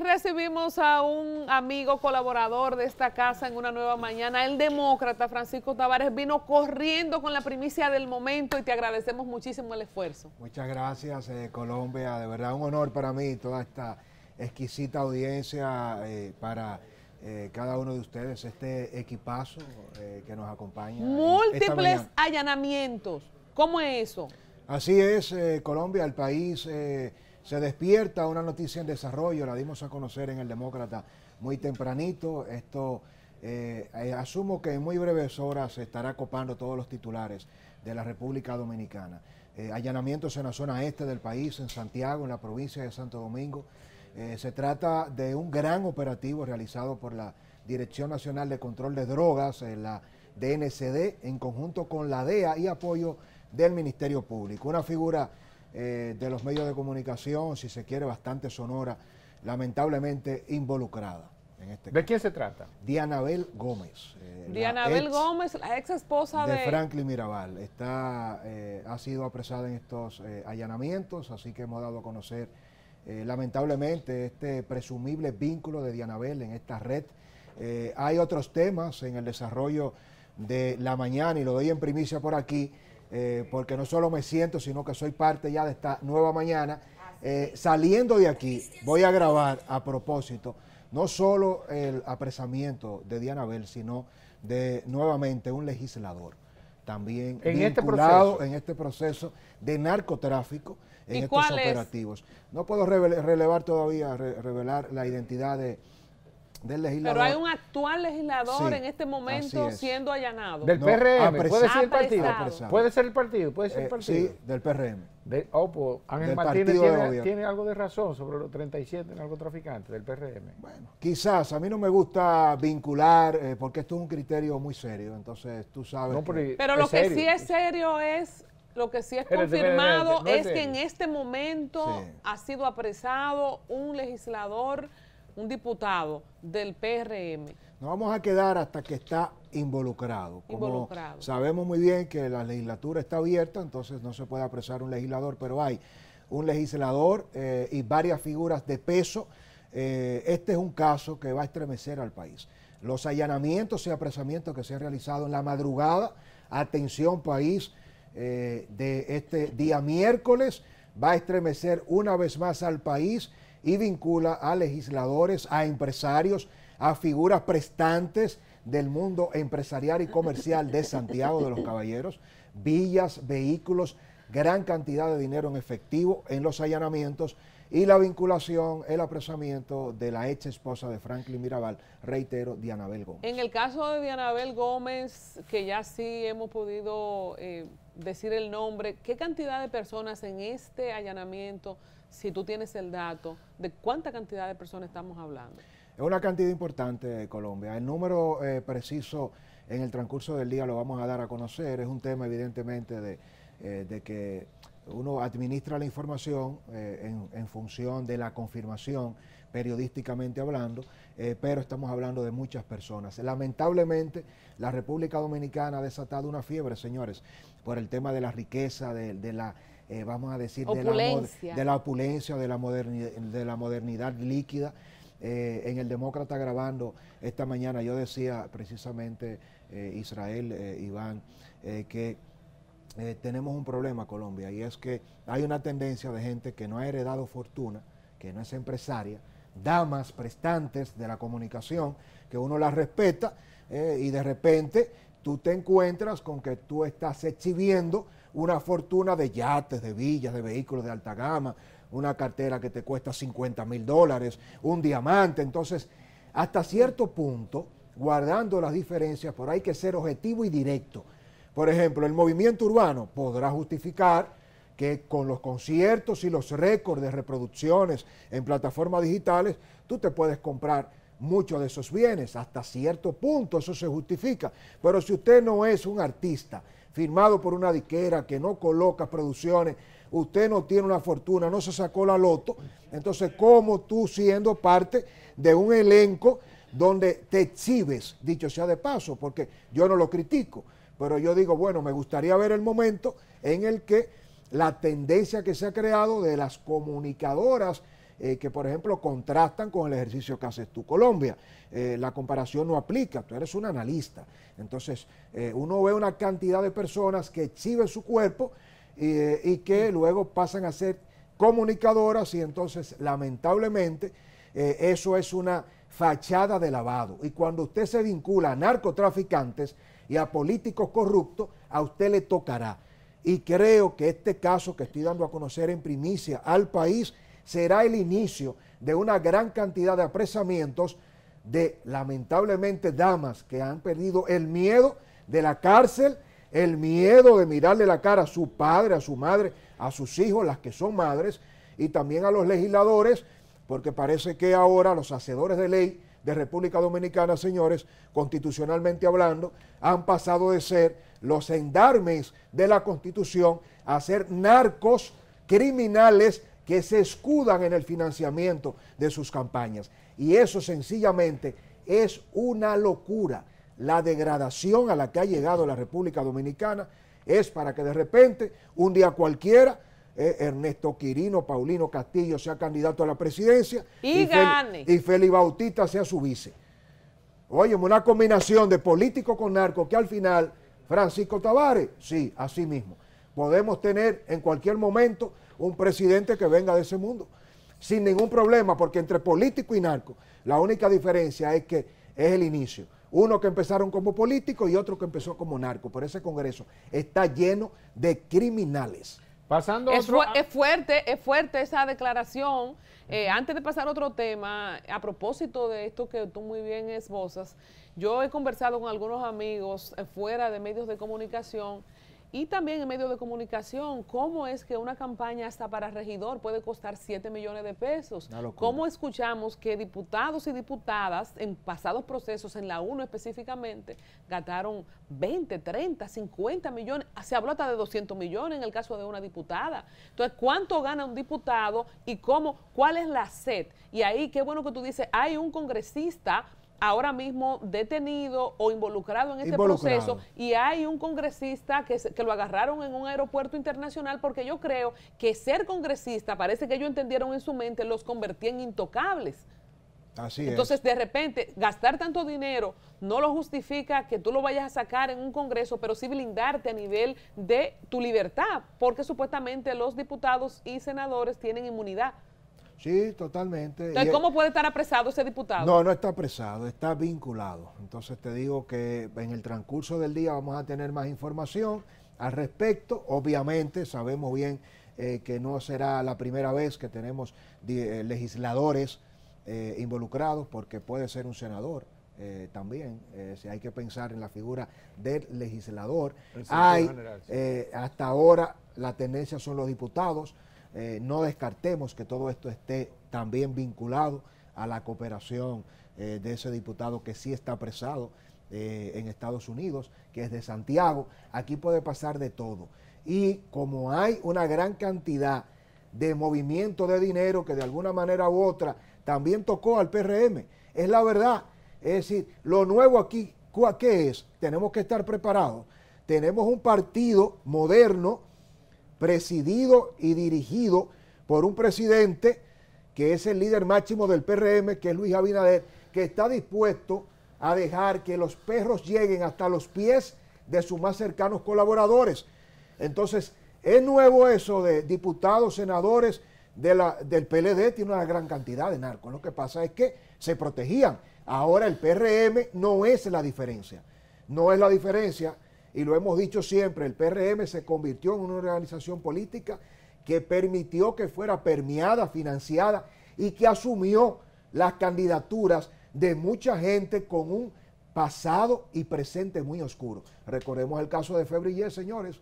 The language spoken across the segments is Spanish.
recibimos a un amigo colaborador de esta casa en una nueva mañana. El demócrata Francisco Tavares vino corriendo con la primicia del momento y te agradecemos muchísimo el esfuerzo. Muchas gracias, eh, Colombia. De verdad, un honor para mí toda esta exquisita audiencia eh, para eh, cada uno de ustedes, este equipazo que nos acompaña. Múltiples allanamientos. ¿Cómo es eso? Así es, Colombia, el país se despierta una noticia en desarrollo, la dimos a conocer en El Demócrata muy tempranito. Esto eh, eh, asumo que en muy breves horas se estará copando todos los titulares de la República Dominicana. Eh, allanamientos en la zona este del país, en Santiago, en la provincia de Santo Domingo. se trata de un gran operativo realizado por la Dirección Nacional de Control de Drogas, la DNCD, en conjunto con la DEA y apoyo del Ministerio Público. Una figura eh, de los medios de comunicación, si se quiere, bastante sonora, lamentablemente involucrada. En este ¿De quién se trata? Dianabel Gómez. Eh, Dianabel Gómez, la ex esposa de... de Franklin Mirabal. Está, eh, ha sido apresada en estos allanamientos, así que hemos dado a conocer lamentablemente este presumible vínculo de Dianabel en esta red. hay otros temas en el desarrollo de la mañana y lo doy en primicia por aquí eh, porque no solo me siento, sino que soy parte ya de esta nueva mañana. Eh, saliendo de aquí, voy a grabar a propósito no solo el apresamiento de Diana Bell, sino de nuevamente un legislador también en este vinculado en este proceso de narcotráfico en estos operativos. No puedo relevar todavía, revelar la identidad de, pero hay un actual legislador en este momento siendo allanado. Del PRM, puede ser el partido. Puede ser el eh, partido, sí, del PRM. Oh, pues, Martínez tiene, algo de razón sobre los 37 narcotraficantes del PRM. Bueno, quizás, a mí no me gusta vincular, eh, porque esto es un criterio muy serio, entonces tú sabes. pero, lo que sí es serio es lo que sí es confirmado es, que en este momento ha sido apresado un legislador un diputado del PRM. no vamos a quedar hasta que está involucrado. Como involucrado. Sabemos muy bien que la legislatura está abierta, entonces no se puede apresar un legislador, pero hay un legislador eh, y varias figuras de peso. Eh, este es un caso que va a estremecer al país. Los allanamientos y apresamientos que se han realizado en la madrugada, atención país, eh, de este día miércoles, va a estremecer una vez más al país y vincula a legisladores, a empresarios, a figuras prestantes del mundo empresarial y comercial de Santiago de los Caballeros, villas, vehículos, gran cantidad de dinero en efectivo en los allanamientos y la vinculación, el apresamiento de la ex esposa de Franklin Mirabal, reitero, Dianabel Gómez. En el caso de Dianabel Gómez, que ya sí hemos podido eh, decir el nombre, ¿qué cantidad de personas en este allanamiento si tú tienes el dato de cuánta cantidad de personas estamos hablando. Es una cantidad importante de Colombia. El número eh, preciso en el transcurso del día lo vamos a dar a conocer. Es un tema evidentemente de, eh, de que uno administra la información eh, en, función de la confirmación periodísticamente hablando, pero estamos hablando de muchas personas. Lamentablemente, la República Dominicana ha desatado una fiebre, señores, por el tema de la riqueza, de la eh, vamos a decir, de la, opulencia, de la, modernidad, de la modernidad líquida. Eh, en el Demócrata grabando esta mañana yo decía precisamente eh, Israel, Iván, que tenemos un problema Colombia y es que hay una tendencia de gente que no ha heredado fortuna, que no es empresaria, damas prestantes de la comunicación, que uno las respeta y de repente tú te encuentras con que tú estás exhibiendo una fortuna de yates, de villas, de vehículos de alta gama, una cartera que te cuesta 50 mil dólares, un diamante. Entonces, hasta cierto punto, guardando las diferencias, pero hay que ser objetivo y directo. Por ejemplo, el movimiento urbano podrá justificar que con los conciertos y los récords de reproducciones en plataformas digitales, tú te puedes comprar muchos de esos bienes. Hasta cierto punto eso se justifica. Pero si usted no es un artista, firmado por una diquera que no coloca producciones, usted no tiene una fortuna, no se sacó la loto. Entonces, ¿cómo tú siendo parte de un elenco donde te exhibes, dicho sea de paso, porque yo no lo critico, pero yo digo, bueno, me gustaría ver el momento en el que la tendencia que se ha creado de las comunicadoras, eh, que, por ejemplo, contrastan con el ejercicio que haces tú, Colombia. Eh, la comparación no aplica, tú eres un analista. Entonces, eh, uno ve una cantidad de personas que exhiben su cuerpo y que luego pasan a ser comunicadoras y entonces, lamentablemente, eso es una fachada de lavado. Y cuando usted se vincula a narcotraficantes y a políticos corruptos, a usted le tocará. Y creo que este caso que estoy dando a conocer en primicia al país será el inicio de una gran cantidad de apresamientos de lamentablemente damas que han perdido el miedo de la cárcel, el miedo de mirarle la cara a su padre, a su madre, a sus hijos, las que son madres, y también a los legisladores, porque parece que ahora los hacedores de ley de República Dominicana, señores, constitucionalmente hablando, han pasado de ser los endarmes de la constitución a ser narcos criminales que se escudan en el financiamiento de sus campañas. Y eso sencillamente es una locura. La degradación a la que ha llegado la República Dominicana es para que de repente, un día cualquiera, eh, Ernesto Quirino, Paulino Castillo sea candidato a la presidencia y, Bautista sea su vice. Oye, una combinación de político con narco que al final, Francisco Tavares, sí, así mismo. Podemos tener en cualquier momento un presidente que venga de ese mundo, sin ningún problema, porque entre político y narco, la única diferencia es que es el inicio. Uno que empezaron como político y otro que empezó como narco, pero ese Congreso está lleno de criminales. Pasando es, fuerte, es fuerte esa declaración. Eh, antes de pasar a otro tema, a propósito de esto que tú muy bien esbozas, yo he conversado con algunos amigos eh, fuera de medios de comunicación y también en medio de comunicación, ¿cómo es que una campaña hasta para regidor puede costar 7 millones de pesos? ¿Cómo escuchamos que diputados y diputadas en pasados procesos, en la 1 específicamente, gastaron 20, 30, 50 millones? Se habló hasta de 200 millones en el caso de una diputada. Entonces, ¿cuánto gana un diputado y cómo? ¿Cuál es la sed? Y ahí, qué bueno que tú dices, hay un congresista ahora mismo detenido o involucrado en este proceso y hay un congresista que, lo agarraron en un aeropuerto internacional porque yo creo que ser congresista, parece que ellos entendieron en su mente, los convertía en intocables. Así Entonces, de repente, gastar tanto dinero no lo justifica que tú lo vayas a sacar en un Congreso, pero sí blindarte a nivel de tu libertad, porque supuestamente los diputados y senadores tienen inmunidad. Sí, totalmente. ¿cómo puede estar apresado ese diputado? No, no está apresado, está vinculado. Entonces te digo que en el transcurso del día vamos a tener más información al respecto. Obviamente sabemos bien eh, que no será la primera vez que tenemos eh, legisladores eh, involucrados porque puede ser un senador, también. si hay que pensar en la figura del legislador. hay, hasta ahora la tendencia son los diputados, eh, no descartemos que todo esto esté también vinculado a la cooperación eh, de ese diputado que sí está apresado eh, en Estados Unidos, que es de Santiago. Aquí puede pasar de todo. Y como hay una gran cantidad de movimiento de dinero que de alguna manera u otra también tocó al PRM, es la verdad. Es decir, lo nuevo aquí, ¿qué es? Tenemos que estar preparados. Tenemos un partido moderno, presidido y dirigido por un presidente que es el líder máximo del PRM, que es Luis Abinader, que está dispuesto a dejar que los perros lleguen hasta los pies de sus más cercanos colaboradores. Entonces, es nuevo eso de diputados, senadores del PLD, tiene una gran cantidad de narcos. Lo que pasa es que se protegían. Ahora el PRM no es la diferencia. No es la diferencia y lo hemos dicho siempre, el PRM se convirtió en una organización política que permitió que fuera permeada, financiada y que asumió las candidaturas de mucha gente con un pasado y presente muy oscuro. Recordemos el caso de Febrillé, señores.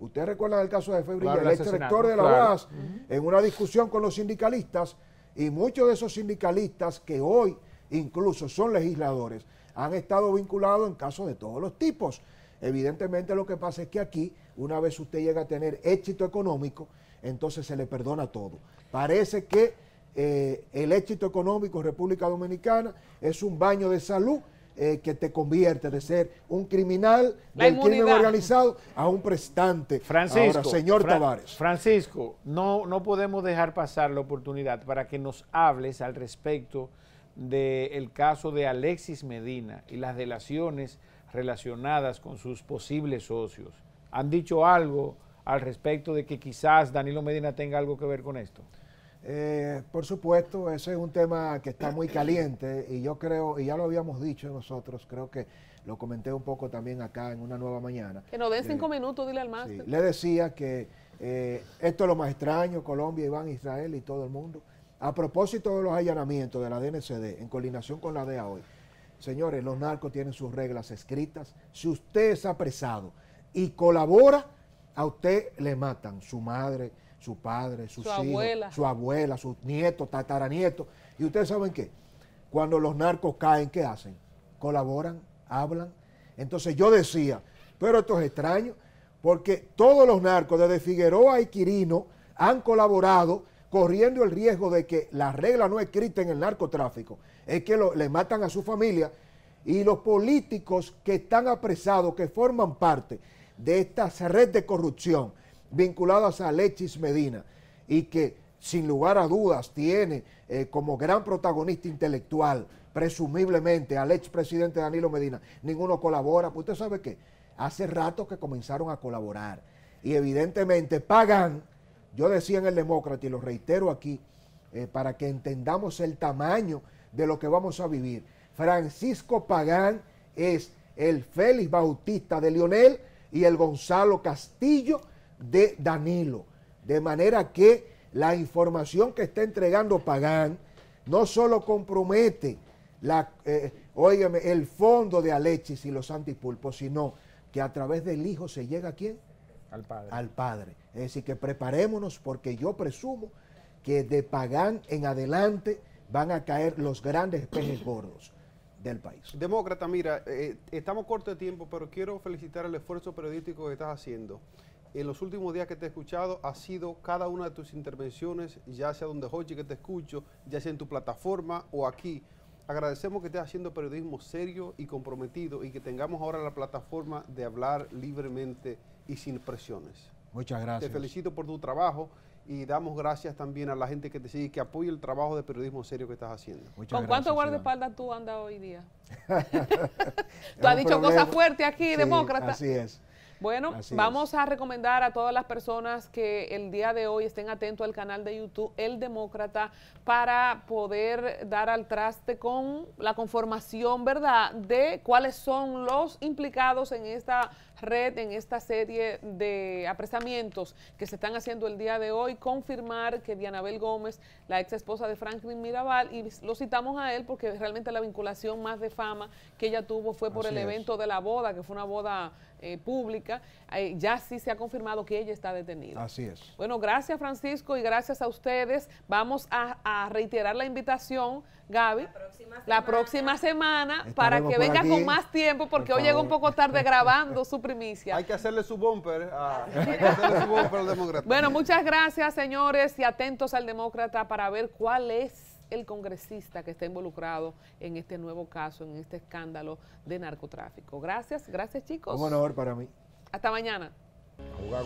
Ustedes recuerdan el caso de Febrillé, el ex de la UAS, en una discusión con los sindicalistas, y muchos de esos sindicalistas que hoy incluso son legisladores, han estado vinculados en casos de todos los tipos. Evidentemente lo que pasa es que aquí, una vez usted llega a tener éxito económico, entonces se le perdona todo. Parece que eh, el éxito económico en República Dominicana es un baño de salud eh, que te convierte de ser un criminal del crimen organizado a un prestante. Francisco, Ahora, señor Tavares. Francisco, no, no podemos dejar pasar la oportunidad para que nos hables al respecto del caso de Alexis Medina y las delaciones relacionadas con sus posibles socios. ¿Han dicho algo al respecto de que quizás Danilo Medina tenga algo que ver con esto? Eh, por supuesto, ese es un tema que está muy caliente y yo creo, y ya lo habíamos dicho nosotros, creo que lo comenté un poco también acá en una nueva mañana. Que nos den eh, cinco minutos, dile al máster. le decía que eh, esto es lo más extraño, Colombia, Iván, Israel y todo el mundo. A propósito de los allanamientos de la DNCD, en coordinación con la DEA hoy, Señores, los narcos tienen sus reglas escritas. Si usted es apresado y colabora, a usted le matan su madre, su padre, su hijos, su abuela, sus nietos, tataranieto. Y ustedes saben qué, cuando los narcos caen, ¿qué hacen? Colaboran, hablan. Entonces yo decía, pero esto es extraño, porque todos los narcos, desde Figueroa y Quirino, han colaborado corriendo el riesgo de que la regla no escrita en el narcotráfico es que le matan a su familia y los políticos que están apresados, que forman parte de esta red de corrupción vinculadas a Alexis Medina y que sin lugar a dudas tiene eh, como gran protagonista intelectual, presumiblemente, al expresidente Danilo Medina, ninguno colabora, pues usted sabe que hace rato que comenzaron a colaborar y evidentemente pagan yo decía en el Demócrata y lo reitero aquí eh, para que entendamos el tamaño de lo que vamos a vivir. Francisco Pagán es el Félix Bautista de Lionel y el Gonzalo Castillo de Danilo. De manera que la información que está entregando Pagán no solo compromete la, eh, el fondo de Alechis y los antipulpos, sino que a través del hijo se llega a quién? al Padre. Es decir, que preparémonos porque yo presumo que de Pagán en adelante van a caer los grandes peces gordos del país. Demócrata, mira, eh, estamos corto de tiempo, pero quiero felicitar el esfuerzo periodístico que estás haciendo. En los últimos días que te he escuchado ha sido cada una de tus intervenciones, ya sea donde Hochi que te escucho, ya sea en tu plataforma o aquí. Agradecemos que estés haciendo periodismo serio y comprometido y que tengamos ahora la plataforma de hablar libremente y sin presiones. Muchas gracias. Te felicito por tu trabajo y damos gracias también a la gente que te sigue y que apoya el trabajo de periodismo serio que estás haciendo. Muchas ¿Con cuánto guardaespaldas tú andas hoy día? tú has dicho cosas fuertes aquí, demócrata. Así es. Bueno, vamos a recomendar a todas las personas que el día de hoy estén atentos al canal de YouTube El Demócrata para poder dar al traste con la conformación, ¿verdad?, de cuáles son los implicados en esta red en esta serie de apresamientos que se están haciendo el día de hoy, confirmar que Dianabel Gómez, la ex esposa de Franklin Mirabal, y lo citamos a él porque realmente la vinculación más de fama que ella tuvo fue por el evento de la boda, que fue una boda eh, pública, eh, ya sí se ha confirmado que ella está detenida. Así es. Bueno, gracias Francisco y gracias a ustedes. Vamos a reiterar la invitación Gaby, la próxima semana, para que venga con más tiempo, porque hoy llegó un poco tarde grabando su primicia. Hay que hacerle su bumper, al demócrata. Bueno, muchas gracias, señores, y atentos al demócrata para ver cuál es el congresista que está involucrado en este nuevo caso, en este escándalo de narcotráfico. Gracias, gracias chicos. Un honor para mí. Hasta mañana. jugar